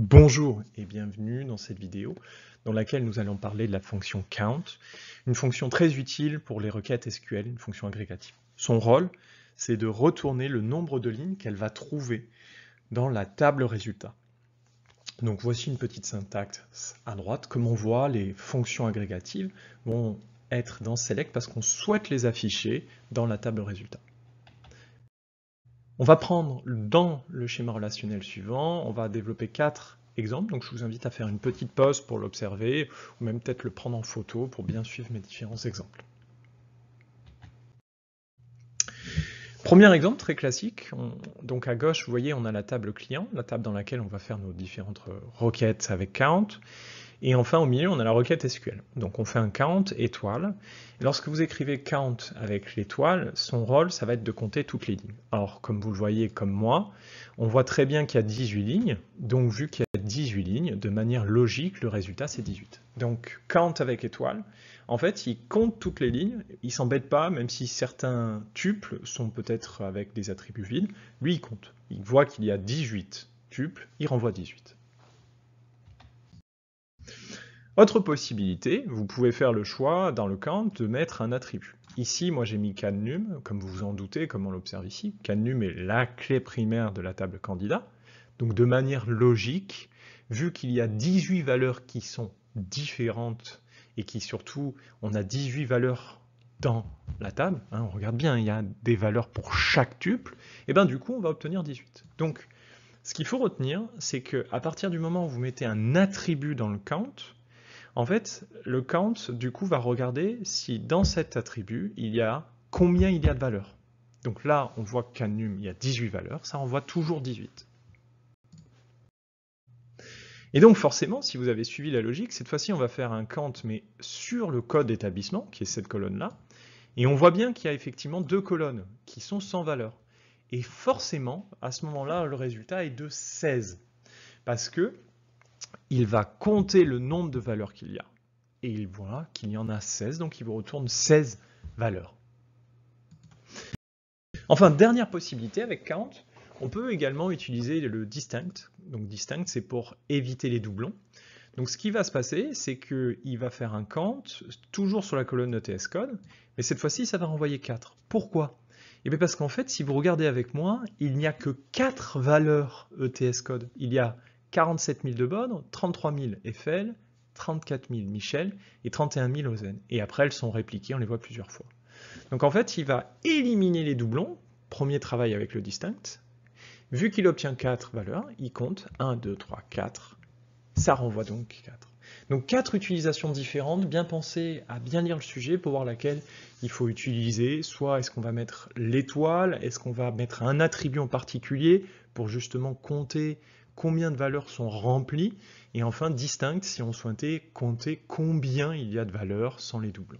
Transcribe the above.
Bonjour et bienvenue dans cette vidéo dans laquelle nous allons parler de la fonction count, une fonction très utile pour les requêtes SQL, une fonction agrégative. Son rôle, c'est de retourner le nombre de lignes qu'elle va trouver dans la table résultat. Donc voici une petite syntaxe à droite. Comme on voit, les fonctions agrégatives vont être dans Select parce qu'on souhaite les afficher dans la table résultat. On va prendre dans le schéma relationnel suivant, on va développer quatre exemples, donc je vous invite à faire une petite pause pour l'observer, ou même peut-être le prendre en photo pour bien suivre mes différents exemples. Premier exemple très classique, donc à gauche, vous voyez, on a la table client, la table dans laquelle on va faire nos différentes requêtes avec count. Et enfin, au milieu, on a la requête SQL. Donc on fait un count étoile. lorsque vous écrivez count avec l'étoile, son rôle, ça va être de compter toutes les lignes. Or, comme vous le voyez, comme moi, on voit très bien qu'il y a 18 lignes. Donc vu qu'il y a 18 lignes, de manière logique, le résultat, c'est 18. Donc count avec étoile, en fait, il compte toutes les lignes. Il s'embête pas, même si certains tuples sont peut-être avec des attributs vides. Lui, il compte. Il voit qu'il y a 18 tuples, il renvoie 18. Autre possibilité, vous pouvez faire le choix dans le count de mettre un attribut. Ici, moi j'ai mis CanNum, comme vous vous en doutez, comme on l'observe ici. CanNum est la clé primaire de la table candidat. Donc de manière logique, vu qu'il y a 18 valeurs qui sont différentes et qui surtout, on a 18 valeurs dans la table, hein, on regarde bien, il y a des valeurs pour chaque tuple, et eh bien du coup on va obtenir 18. Donc ce qu'il faut retenir, c'est que à partir du moment où vous mettez un attribut dans le count, en fait, le count, du coup, va regarder si dans cet attribut, il y a combien il y a de valeurs. Donc là, on voit qu'à num, il y a 18 valeurs, ça envoie toujours 18. Et donc forcément, si vous avez suivi la logique, cette fois-ci, on va faire un count, mais sur le code d'établissement, qui est cette colonne-là, et on voit bien qu'il y a effectivement deux colonnes qui sont sans valeur. Et forcément, à ce moment-là, le résultat est de 16. Parce que il va compter le nombre de valeurs qu'il y a. Et il voit qu'il y en a 16, donc il vous retourne 16 valeurs. Enfin, dernière possibilité avec count, on peut également utiliser le distinct. Donc distinct, c'est pour éviter les doublons. Donc ce qui va se passer, c'est qu'il va faire un count, toujours sur la colonne de TS code, mais cette fois-ci, ça va renvoyer 4. Pourquoi et eh bien parce qu'en fait, si vous regardez avec moi, il n'y a que 4 valeurs ETS code. Il y a 47 000 de bonnes 33 000 Eiffel, 34 000 Michel et 31 000 Ozen. Et après, elles sont répliquées, on les voit plusieurs fois. Donc en fait, il va éliminer les doublons, premier travail avec le distinct. Vu qu'il obtient 4 valeurs, il compte 1, 2, 3, 4. Ça renvoie donc 4. Donc 4 utilisations différentes, bien penser à bien lire le sujet pour voir laquelle il faut utiliser. Soit est-ce qu'on va mettre l'étoile, est-ce qu'on va mettre un attribut en particulier pour justement compter combien de valeurs sont remplies, et enfin distinctes si on souhaitait compter combien il y a de valeurs sans les doubles.